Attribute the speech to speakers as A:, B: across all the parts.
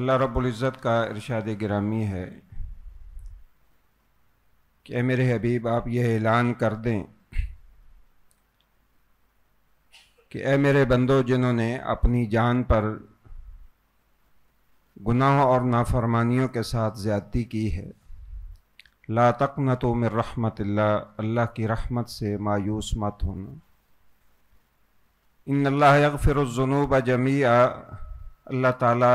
A: अल्लाह रब्ज़त का इरशाद गिरामी है कि मेरे हबीब आप यह ऐलान कर दें कि ए मेरे बंदो जिन्होंने अपनी जान पर गुनाहों और नाफरमानियों के साथ ज़्यादती की है ला तक न तो मेर रहमत अल्लाह की रहमत से मायूस मत होना इन अल्लाह फिर जुनूब जमी अल्लाह ताला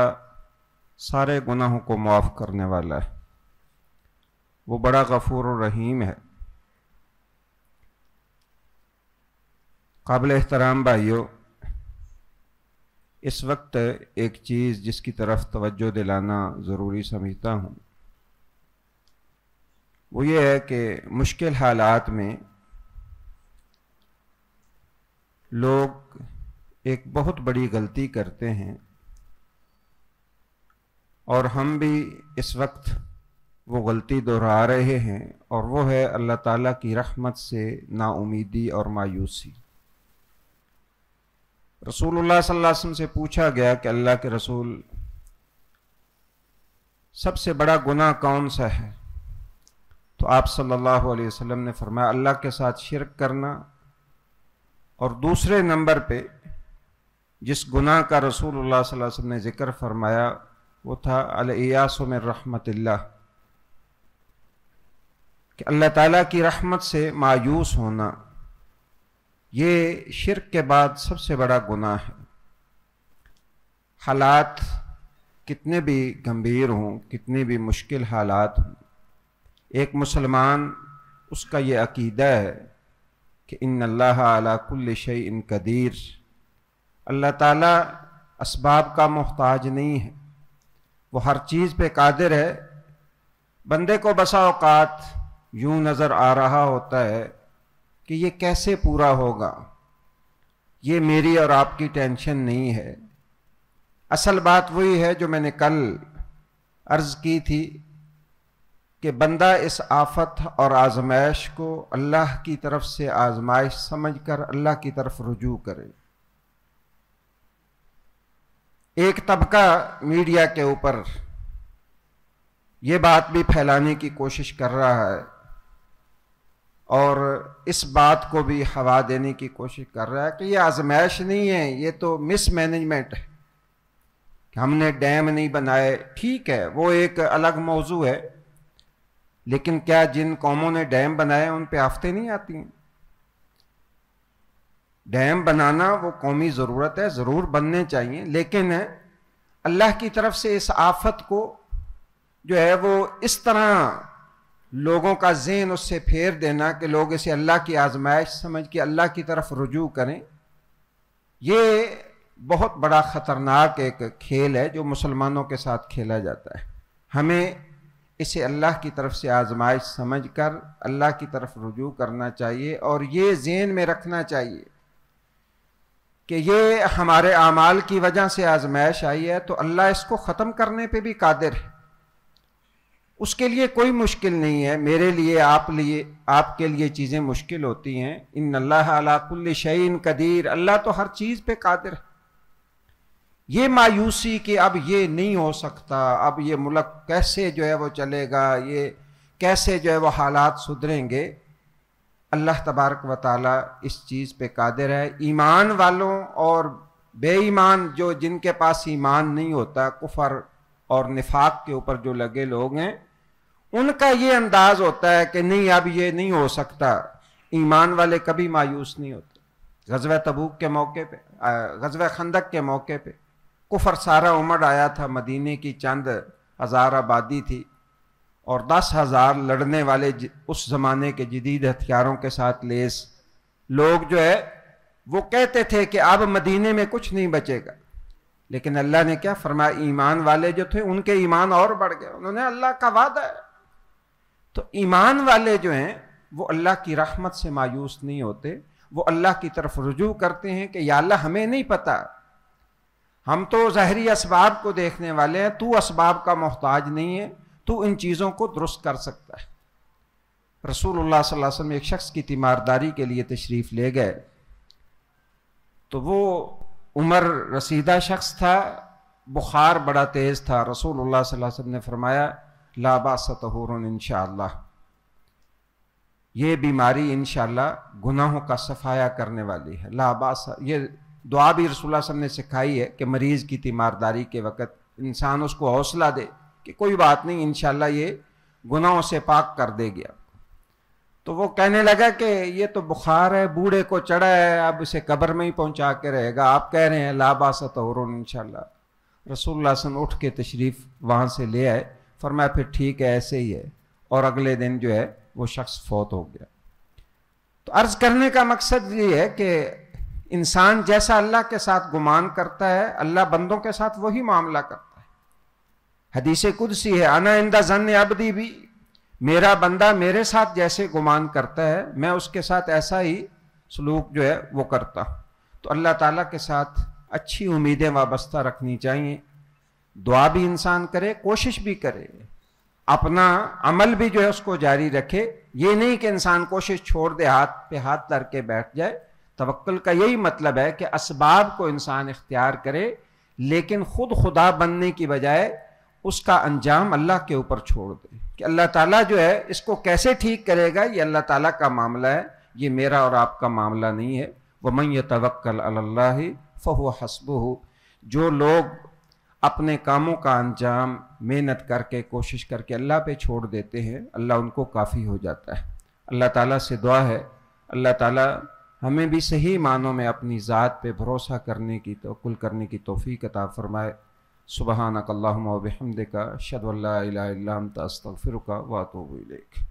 A: सारे गुनाहों को माफ़ करने वाला है वो बड़ा गफूर रहीम है काबिल एहतराम भाइयों इस वक्त एक चीज़ जिसकी तरफ तवज्जो दिलाना ज़रूरी समझता हूँ वो ये है कि मुश्किल हालात में लोग एक बहुत बड़ी गलती करते हैं और हम भी इस वक्त वो गलती दोहरा रहे हैं और वो है अल्लाह ताला की रहमत से नाउमीदी और मायूसी रसूलुल्लाह सल्लल्लाहु अलैहि वसल्लम से पूछा गया कि अल्लाह के रसूल सबसे बड़ा गुनाह कौन सा है तो आप सल्लल्लाहु अलैहि वसल्लम ने फरमाया अल्लाह के साथ शिरक करना और दूसरे नंबर पे जिस गुनाह का रसूलुल्लाह सल्लल्लाहु अलैहि वसल्लम ने ज़िक्र फरमाया वो था अलयासम रहमत कि अल्लाह ताला की रहमत से मायूस होना ये शिरक के बाद सबसे बड़ा गुनाह है हालात कितने भी गंभीर हों कितने भी मुश्किल हालात हों एक मुसलमान उसका ये अकीदा है कि इन अल्लाह आला कुल शई इन कदीर अल्लाह ताला असबाब का मोहताज नहीं है वो हर चीज़ पे कादिर है बंदे को बसा अवकात यूँ नज़र आ रहा होता है कि ये कैसे पूरा होगा ये मेरी और आपकी टेंशन नहीं है असल बात वही है जो मैंने कल अर्ज़ की थी कि बंदा इस आफत और आजमाइश को अल्लाह की तरफ से आजमाइश समझकर अल्लाह की तरफ रुजू करे एक तबका मीडिया के ऊपर ये बात भी फैलाने की कोशिश कर रहा है और इस बात को भी हवा देने की कोशिश कर रहा है कि ये आजमाइश नहीं है ये तो मिसमैनेजमेंट है कि हमने डैम नहीं बनाए ठीक है वो एक अलग मौजू है लेकिन क्या जिन कौमों ने डैम बनाए उन पर आफतें नहीं आती हैं डैम बनाना वो कौमी ज़रूरत है ज़रूर बनने चाहिए लेकिन अल्लाह की तरफ से इस आफत को जो है वो इस तरह लोगों का जहन उससे फेर देना कि लोग इसे अल्लाह की आजमाइश समझ के अल्लाह की तरफ रुजू करें ये बहुत बड़ा ख़तरनाक एक खेल है जो मुसलमानों के साथ खेला जाता है हमें इसे अल्लाह की तरफ से आजमाइश समझ कर अल्लाह की तरफ रुजू करना चाहिए और ये जेन में रखना चाहिए कि ये हमारे अमाल की वजह से आजमाइश आई है तो अल्लाह इसको ख़त्म करने पे भी कादिर है उसके लिए कोई मुश्किल नहीं है मेरे लिए आप लिए आपके लिए चीज़ें मुश्किल होती हैं इन अल्लाह अलाकुल्ल शहीन कदीर अल्लाह तो हर चीज़ पे कादिर है ये मायूसी कि अब ये नहीं हो सकता अब ये मुल्क कैसे जो है वो चलेगा ये कैसे जो है वो हालात सुधरेंगे अल्लाह तबारक व ताली इस चीज़ पे कादिर है ईमान वालों और बेईमान जो जिनके पास ईमान नहीं होता कुफर और निफाक के ऊपर जो लगे लोग हैं उनका ये अंदाज होता है कि नहीं अब ये नहीं हो सकता ईमान वाले कभी मायूस नहीं होते गजब तबूक के मौके पे गजब खंदक के मौके पे कुफर सारा उमड़ आया था मदीने की चंद हज़ार आबादी थी और दस हज़ार लड़ने वाले उस ज़माने के जदीद हथियारों के साथ लेस लोग जो है वो कहते थे कि अब मदीने में कुछ नहीं बचेगा लेकिन अल्लाह ने क्या फरमाया ईमान वाले जो थे उनके ईमान और बढ़ गए उन्होंने अल्लाह का वादा है तो ईमान वाले जो हैं वो अल्लाह की रहमत से मायूस नहीं होते वो अल्लाह की तरफ रुजू करते हैं कि या अल्लाह हमें नहीं पता हम तो जहरी इसबाब को देखने वाले हैं तू इसबाब का मोहताज नहीं है तो इन चीज़ों को दुरुस्त कर सकता है रसूल सल्लल्लाहु अलैहि वसल्लम एक शख्स की तीमारदारी के लिए तशरीफ़ ले गए तो वो उम्र रसीदा शख्स था बुखार बड़ा तेज़ था रसूल सल्लल्लाहु अलैहि वसल्लम ने फरमाया लाबास तहूर इन ये बीमारी इन गुनाहों का सफाया करने वाली है लाबास ये दुआ भी रसूल सब ने सिखाई है कि मरीज़ की तीमारदारी के वक़्त इंसान उसको हौसला दे कि कोई बात नहीं इनशाला ये गुनाहों से पाक कर दे गया तो वो कहने लगा कि ये तो बुखार है बूढ़े को चढ़ा है अब इसे कब्र में ही पहुंचा के रहेगा आप कह रहे हैं लाबासा और इनशाला रसूल सन उठ के तशरीफ़ वहाँ से ले आए फरमाया फिर ठीक है ऐसे ही है और अगले दिन जो है वो शख्स फौत हो गया तो अर्ज़ करने का मकसद ये है कि इंसान जैसा अल्लाह के साथ गुमान करता है अल्लाह बंदों के साथ वही मामला करता है हदीस कुदसी है आना इंदा जन अबदी भी मेरा बंदा मेरे साथ जैसे गुमान करता है मैं उसके साथ ऐसा ही सलूक जो है वो करता हूँ तो अल्लाह ताला के साथ अच्छी उम्मीदें वाबस्ता रखनी चाहिए दुआ भी इंसान करे कोशिश भी करे अपना अमल भी जो है उसको जारी रखे ये नहीं कि इंसान कोशिश छोड़ दे हाथ पे हाथ लड़ के बैठ जाए तवक्ल का यही मतलब है कि इसबाब को इंसान इख्तियार करे लेकिन खुद खुदा बनने की बजाय उसका अंजाम अल्लाह के ऊपर छोड़ दें कि अल्लाह ताला जो है इसको कैसे ठीक करेगा ये अल्लाह ताला का मामला है ये मेरा और आपका मामला नहीं है वह मैं तवक्ल अल्लाह फ़हु हसब जो लोग अपने कामों का अंजाम मेहनत करके कोशिश करके अल्लाह पे छोड़ देते हैं अल्लाह उनको काफ़ी हो जाता है अल्लाह ताला से दुआ है अल्लाह ताला हमें भी सही मानों में अपनी ज़ात पे भरोसा करने की तो कुल करने की तोफ़ी कता फ़रमाए सुबहानक अल्लाम वबहमद का शदवल्ला तस्तफ़िर का वातोबलेक